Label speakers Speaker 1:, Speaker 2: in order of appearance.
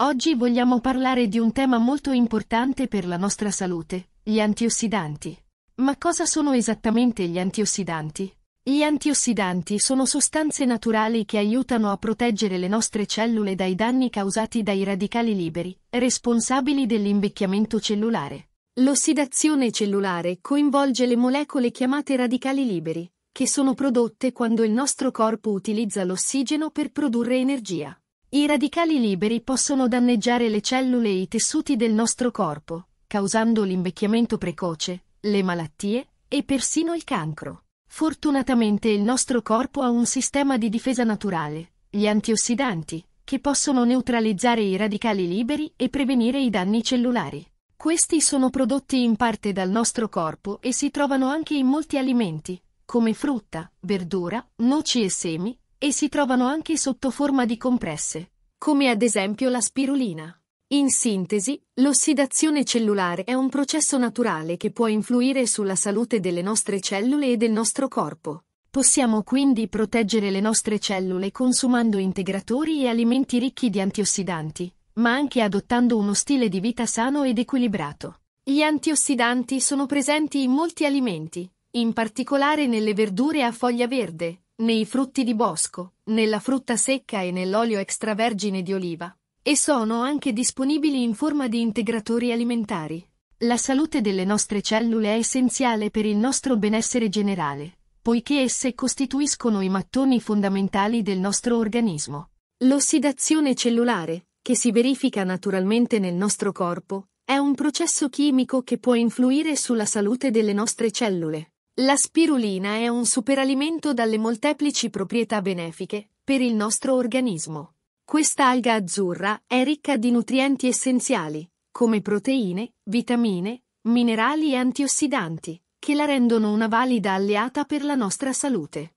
Speaker 1: Oggi vogliamo parlare di un tema molto importante per la nostra salute, gli antiossidanti. Ma cosa sono esattamente gli antiossidanti? Gli antiossidanti sono sostanze naturali che aiutano a proteggere le nostre cellule dai danni causati dai radicali liberi, responsabili dell'invecchiamento cellulare. L'ossidazione cellulare coinvolge le molecole chiamate radicali liberi, che sono prodotte quando il nostro corpo utilizza l'ossigeno per produrre energia. I radicali liberi possono danneggiare le cellule e i tessuti del nostro corpo, causando l'invecchiamento precoce, le malattie e persino il cancro. Fortunatamente il nostro corpo ha un sistema di difesa naturale, gli antiossidanti, che possono neutralizzare i radicali liberi e prevenire i danni cellulari. Questi sono prodotti in parte dal nostro corpo e si trovano anche in molti alimenti, come frutta, verdura, noci e semi, e si trovano anche sotto forma di compresse, come ad esempio la spirulina. In sintesi, l'ossidazione cellulare è un processo naturale che può influire sulla salute delle nostre cellule e del nostro corpo. Possiamo quindi proteggere le nostre cellule consumando integratori e alimenti ricchi di antiossidanti, ma anche adottando uno stile di vita sano ed equilibrato. Gli antiossidanti sono presenti in molti alimenti, in particolare nelle verdure a foglia verde, nei frutti di bosco, nella frutta secca e nell'olio extravergine di oliva. E sono anche disponibili in forma di integratori alimentari. La salute delle nostre cellule è essenziale per il nostro benessere generale, poiché esse costituiscono i mattoni fondamentali del nostro organismo. L'ossidazione cellulare, che si verifica naturalmente nel nostro corpo, è un processo chimico che può influire sulla salute delle nostre cellule. La spirulina è un superalimento dalle molteplici proprietà benefiche per il nostro organismo. Questa alga azzurra è ricca di nutrienti essenziali, come proteine, vitamine, minerali e antiossidanti, che la rendono una valida alleata per la nostra salute.